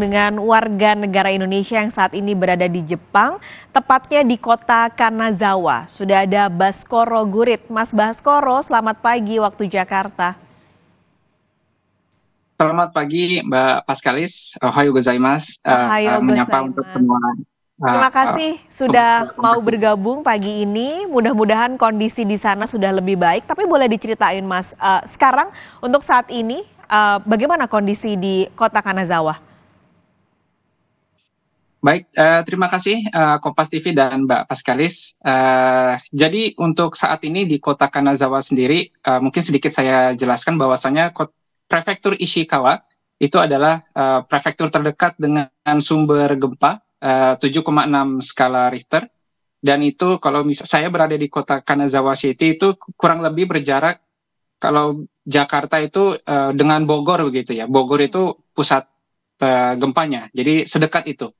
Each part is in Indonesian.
dengan warga negara Indonesia yang saat ini berada di Jepang, tepatnya di kota Kanazawa. Sudah ada Baskoro Gurit. Mas Baskoro, selamat pagi waktu Jakarta. Selamat pagi Mbak Paskalis, Ohayo gozaimasu. Ohayo eh, eh, uh, menyapa untuk semua. Eh, Terima kasih sudah mau bergabung pagi ini. Mudah-mudahan kondisi di sana sudah lebih baik. Tapi boleh diceritain Mas, sekarang untuk saat ini bagaimana kondisi di kota Kanazawa? Baik, uh, terima kasih uh, Kompas TV dan Mbak Paskalis. Uh, eh, jadi untuk saat ini di kota Kanazawa sendiri, uh, mungkin sedikit saya jelaskan bahwasanya prefektur Ishikawa itu adalah uh, prefektur terdekat dengan sumber gempa uh, 7,6 skala Richter. Dan itu kalau misal saya berada di kota Kanazawa City itu kurang lebih berjarak kalau Jakarta itu uh, dengan Bogor begitu ya. Bogor itu pusat uh, gempanya. Jadi sedekat itu.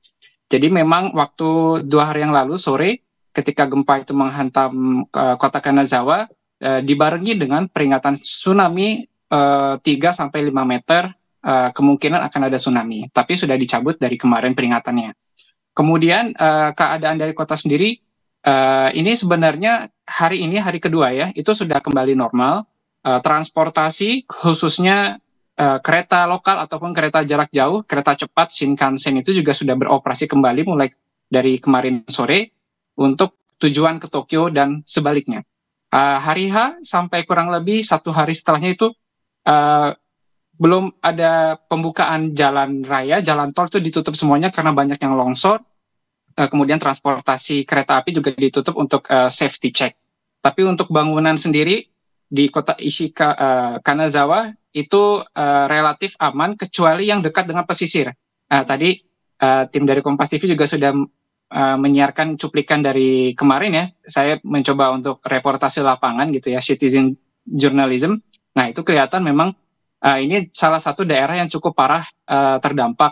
Jadi memang waktu dua hari yang lalu sore ketika gempa itu menghantam uh, kota Kanazawa uh, dibarengi dengan peringatan tsunami uh, eh, 3 sampai 5 meter uh, kemungkinan akan ada tsunami, tapi sudah dicabut dari kemarin peringatannya. Kemudian uh, keadaan dari kota sendiri uh, ini sebenarnya hari ini hari kedua ya, itu sudah kembali normal. Uh, transportasi khususnya Eh, kereta lokal ataupun kereta jarak jauh, kereta cepat Shinkansen itu juga sudah beroperasi kembali mulai dari kemarin sore untuk tujuan ke Tokyo dan sebaliknya. Uh, hari H sampai kurang lebih satu hari setelahnya itu uh, belum ada pembukaan jalan raya, jalan tol itu ditutup semuanya karena banyak yang longsor. Uh, kemudian transportasi kereta api juga ditutup untuk uh, safety check. Tapi untuk bangunan sendiri di kota Ishika uh, Kanazawa itu uh, relatif aman kecuali yang dekat dengan pesisir. Uh, tadi uh, tim dari Kompas TV juga sudah uh, menyiarkan cuplikan dari kemarin ya. Saya mencoba untuk reportasi lapangan gitu ya, citizen journalism. Nah, itu kelihatan memang uh, ini salah satu daerah yang cukup parah uh, terdampak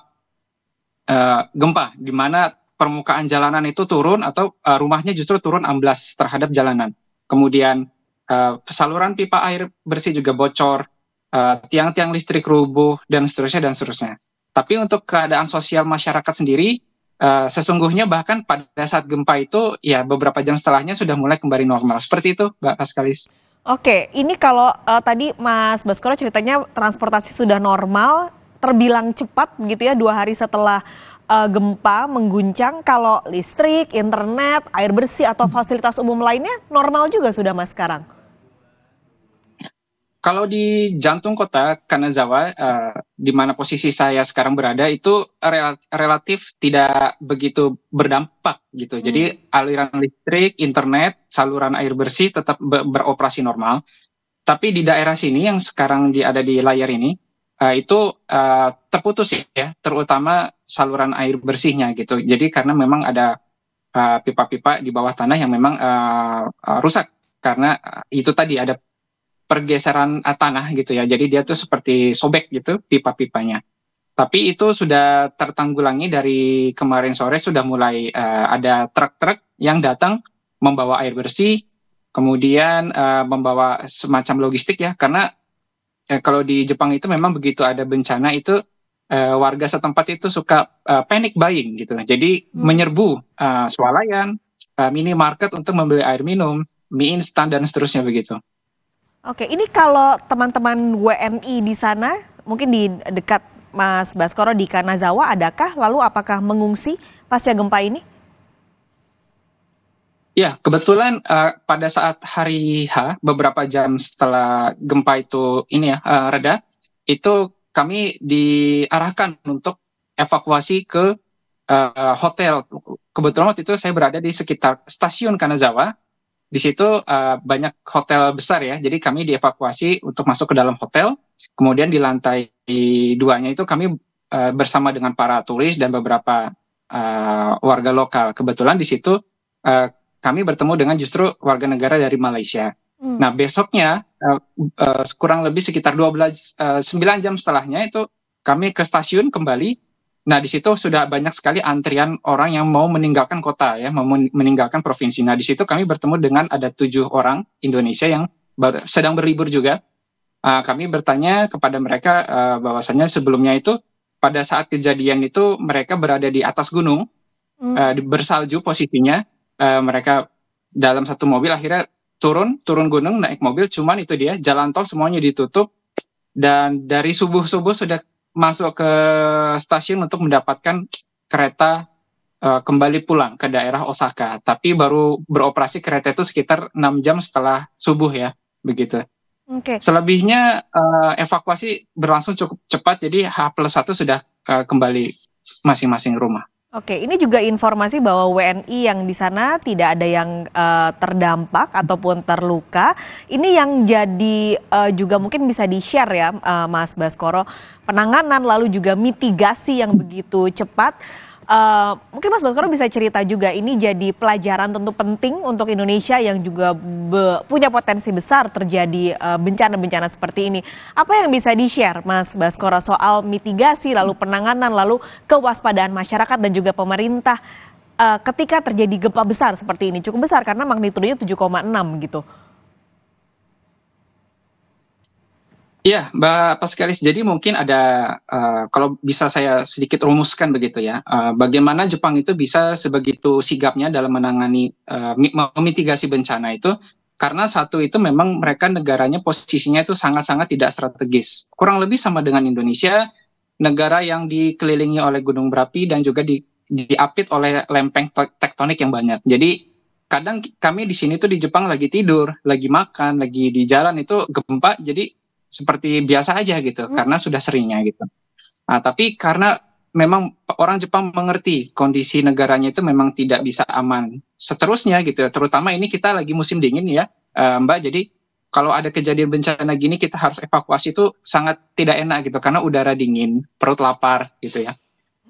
uh, gempa di mana permukaan jalanan itu turun atau uh, rumahnya justru turun amblas terhadap jalanan. Kemudian uh, saluran pipa air bersih juga bocor Eh, tiang-tiang uh, listrik rubuh dan seterusnya dan seterusnya. Tapi untuk keadaan sosial masyarakat sendiri uh, sesungguhnya bahkan pada saat gempa itu ya beberapa jam setelahnya sudah mulai kembali normal. Seperti itu, Mbak Paskalis. Oke, ini kalau uh, tadi Mas Baskoro ceritanya transportasi sudah normal, terbilang cepat begitu ya dua hari setelah uh, gempa mengguncang kalau listrik, internet, air bersih atau fasilitas umum lainnya normal juga sudah mas sekarang? Kalau di jantung kota Kanazawa, uh, di mana posisi saya sekarang berada itu rel relatif tidak begitu berdampak gitu. Hmm. Jadi aliran listrik, internet, saluran air bersih tetap be beroperasi normal. Tapi di daerah sini yang sekarang di, ada di layar ini uh, itu uh, terputus ya, terutama saluran air bersihnya gitu. Jadi karena memang ada pipa-pipa uh, di bawah tanah yang memang uh, uh, rusak karena itu tadi ada pergeseran eh, tanah gitu ya. Jadi dia tuh seperti sobek gitu pipa-pipanya. Tapi itu sudah tertanggulangi dari kemarin sore sudah mulai uh, ada truk-truk yang datang membawa air bersih, kemudian uh, membawa semacam logistik ya karena uh, kalau di Jepang itu memang begitu ada bencana itu uh, warga setempat itu suka uh, panic buying gitu. Jadi hmm. menyerbu uh, swalayan, uh, minimarket untuk membeli air minum, mie instan dan seterusnya begitu. Oke, ini kalau teman-teman WNI di sana, mungkin di dekat Mas Baskoro di Kanazawa, adakah? Lalu apakah mengungsi pasca gempa ini? Ya, kebetulan uh, pada saat hari H, beberapa jam setelah gempa itu ini ya uh, reda, itu kami diarahkan untuk evakuasi ke uh, hotel. Kebetulan waktu itu saya berada di sekitar stasiun Kanazawa, di situ uh, banyak hotel besar ya. Jadi kami dievakuasi untuk masuk ke dalam hotel. Kemudian di lantai duanya itu kami uh, bersama dengan para turis dan beberapa uh, warga lokal. Kebetulan di situ uh, kami bertemu dengan justru warga negara dari Malaysia. Hmm. Nah besoknya uh, uh, kurang lebih sekitar 12 uh, 9 jam setelahnya itu kami ke stasiun kembali Nah, di situ sudah banyak sekali antrian orang yang mau meninggalkan kota ya, mau meninggalkan provinsi. Nah, di situ kami bertemu dengan ada tujuh orang Indonesia yang ber, sedang berlibur juga. Uh, kami bertanya kepada mereka uh, bahwasannya sebelumnya itu pada saat kejadian itu mereka berada di atas gunung hmm. uh, bersalju posisinya. Uh, mereka dalam satu mobil akhirnya turun turun gunung naik mobil. Cuman itu dia jalan tol semuanya ditutup dan dari subuh subuh sudah masuk ke stasiun untuk mendapatkan kereta uh, kembali pulang ke daerah Osaka. Tapi baru beroperasi kereta itu sekitar 6 jam setelah subuh ya, begitu. Okay. Selebihnya uh, evakuasi berlangsung cukup cepat, jadi H plus 1 sudah uh, kembali masing-masing rumah. Oke, ini juga informasi bahwa WNI yang di sana tidak ada yang uh, terdampak ataupun terluka. Ini yang jadi uh, juga mungkin bisa di-share ya, uh, Mas Baskoro, penanganan lalu juga mitigasi yang begitu cepat. Uh, mungkin Mas Baskoro bisa cerita juga ini jadi pelajaran tentu penting untuk Indonesia yang juga be, punya potensi besar terjadi eh, bencana-bencana uh, seperti ini. Apa yang bisa di-share Mas Baskoro soal mitigasi lalu penanganan lalu kewaspadaan masyarakat dan juga pemerintah uh, ketika terjadi gempa besar seperti ini? Cukup besar karena magnitudenya 7,6 gitu. Iya, Mbak Pascalis. Jadi mungkin ada uh, kalau bisa saya sedikit rumuskan begitu ya, uh, bagaimana Jepang itu bisa sebegitu sigapnya dalam menangani uh, memitigasi bencana itu karena satu itu memang mereka negaranya posisinya itu sangat-sangat tidak strategis. Kurang lebih sama dengan Indonesia, negara yang dikelilingi oleh gunung berapi dan juga di, diapit oleh lempeng tektonik yang banyak. Jadi kadang kami di sini tuh di Jepang lagi tidur, lagi makan, lagi di jalan itu gempa, jadi seperti biasa aja gitu hmm. karena sudah seringnya gitu. Nah, tapi karena memang orang Jepang mengerti kondisi negaranya itu memang tidak bisa aman seterusnya gitu ya. Terutama ini kita lagi musim dingin ya, eh, Mbak. Jadi kalau ada kejadian bencana gini kita harus evakuasi itu sangat tidak enak gitu karena udara dingin, perut lapar gitu ya.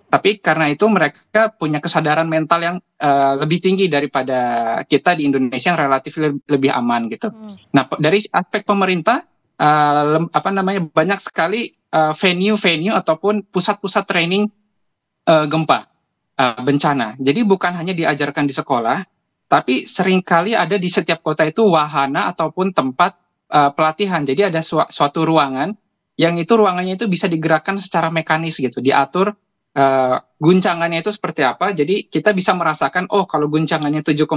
Tapi karena itu mereka punya kesadaran mental yang uh, lebih tinggi daripada kita di Indonesia yang relatif lebih aman gitu. Hmm. Nah, dari aspek pemerintah uh, apa namanya banyak sekali eh, venue-venue uh, ataupun pusat-pusat training uh, gempa uh, bencana. Jadi bukan hanya diajarkan di sekolah, tapi seringkali ada di setiap kota itu wahana ataupun tempat uh, pelatihan. Jadi ada su suatu ruangan yang itu ruangannya itu bisa digerakkan secara mekanis gitu, diatur uh, guncangannya itu seperti apa. Jadi kita bisa merasakan oh kalau guncangannya 7,6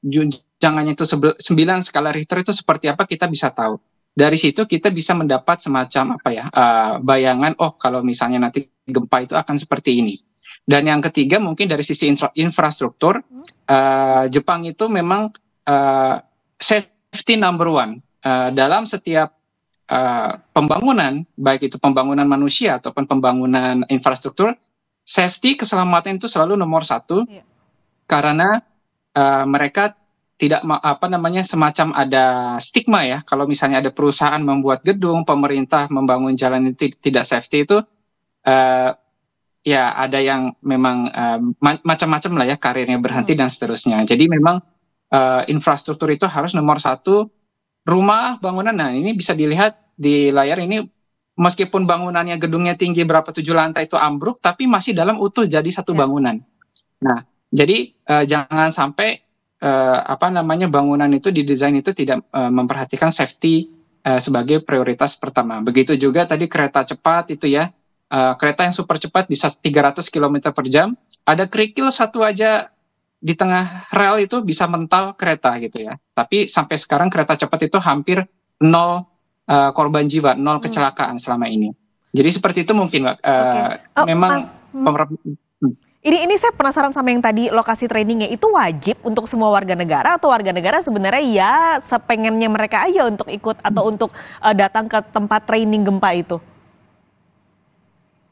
guncangannya itu 9 skala Richter itu seperti apa kita bisa tahu dari situ kita bisa mendapat semacam apa ya uh, bayangan oh kalau misalnya nanti gempa itu akan seperti ini dan yang ketiga mungkin dari sisi infra infrastruktur uh, Jepang itu memang uh, safety number one uh, dalam setiap Uh, pembangunan baik itu pembangunan manusia ataupun pembangunan infrastruktur safety keselamatan itu selalu nomor satu yeah. karena uh, mereka tidak apa namanya semacam ada stigma ya kalau misalnya ada perusahaan membuat gedung pemerintah membangun jalan itu tidak safety itu uh, ya ada yang memang uh, macam-macam lah ya karirnya berhenti hmm. dan seterusnya jadi memang uh, infrastruktur itu harus nomor satu rumah bangunan nah ini bisa dilihat di layar ini meskipun bangunannya gedungnya tinggi berapa tujuh lantai itu ambruk tapi masih dalam utuh jadi satu ya. bangunan nah jadi uh, jangan sampai uh, apa namanya bangunan itu didesain itu tidak uh, memperhatikan safety uh, sebagai prioritas pertama. Begitu juga tadi kereta cepat itu ya Uh, kereta yang super cepat bisa 300 km per jam ada kerikil satu aja di tengah rel itu bisa mental kereta gitu ya. Tapi sampai sekarang kereta cepat itu hampir nol uh, korban jiwa, nol hmm. kecelakaan selama ini. Jadi seperti itu mungkin Uh, okay. oh, memang mas, hmm. Ini ini saya penasaran sama yang tadi lokasi trainingnya itu wajib untuk semua warga negara atau warga negara sebenarnya ya sepengennya mereka aja untuk ikut atau untuk uh, datang ke tempat training gempa itu.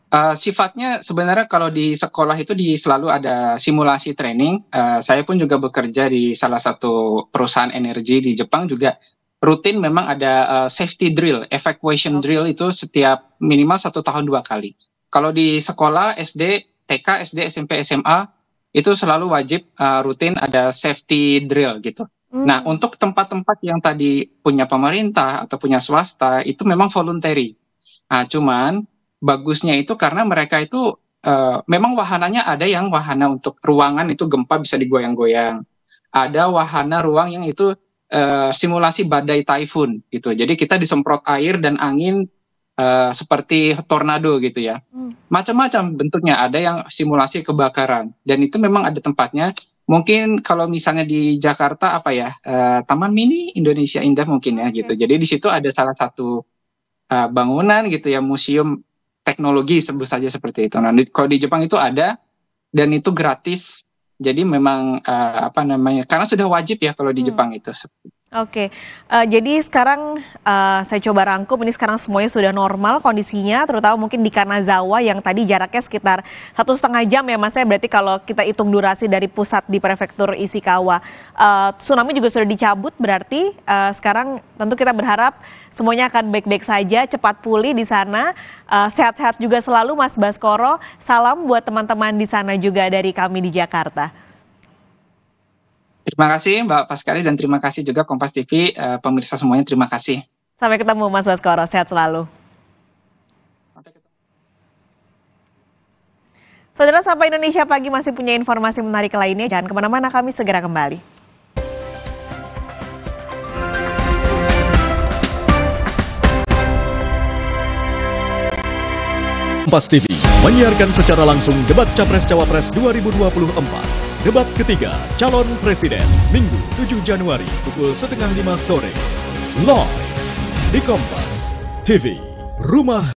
Uh, sifatnya sebenarnya kalau di sekolah itu di selalu ada simulasi training. Uh, saya pun juga bekerja di salah satu perusahaan energi di Jepang juga rutin memang ada uh, safety drill, evacuation oh. drill itu setiap minimal satu tahun dua kali. Kalau di sekolah SD TK, SD, SMP, SMA itu selalu wajib uh, rutin ada safety drill gitu. Hmm. Nah, untuk tempat-tempat yang tadi punya pemerintah atau punya swasta itu memang voluntary. Nah, cuman bagusnya itu karena mereka itu uh, memang wahananya ada yang wahana untuk ruangan itu gempa bisa digoyang-goyang. Ada wahana ruang yang itu uh, simulasi badai typhoon gitu. Jadi kita disemprot air dan angin Eh, seperti tornado gitu ya. Hmm. Macam-macam bentuknya, ada yang simulasi kebakaran dan itu memang ada tempatnya. Mungkin kalau misalnya di Jakarta apa ya, uh, Taman Mini Indonesia Indah mungkin ya gitu. Jadi di situ ada salah satu uh, bangunan gitu ya, museum teknologi sebut saja seperti itu. Nah, di, kalau di Jepang itu ada dan itu gratis. Jadi memang uh, apa namanya? Karena sudah wajib ya kalau di hmm. Jepang itu. Oke, uh, jadi sekarang uh, saya coba rangkum ini sekarang semuanya sudah normal kondisinya, terutama mungkin di Kanazawa yang tadi jaraknya sekitar satu setengah jam ya mas ya, berarti kalau kita hitung durasi dari pusat di prefektur Ishikawa, uh, tsunami juga sudah dicabut berarti uh, sekarang tentu kita berharap semuanya akan baik-baik saja, cepat pulih di sana, sehat sehat-sehat juga selalu mas Baskoro, salam buat teman-teman di sana juga dari kami di Jakarta. Terima kasih Mbak Paskali dan terima kasih juga Kompas TV uh, eh, pemirsa semuanya terima kasih. Sampai ketemu Mas Baskoro, sehat selalu. Saudara Sapa Indonesia Pagi masih punya informasi menarik lainnya. Jangan kemana-mana, kami segera kembali. Kompas TV menyiarkan secara langsung debat Capres-Cawapres 2024 Debat ketiga calon presiden Minggu 7 Januari pukul setengah lima sore. Live di Kompas TV. Rumah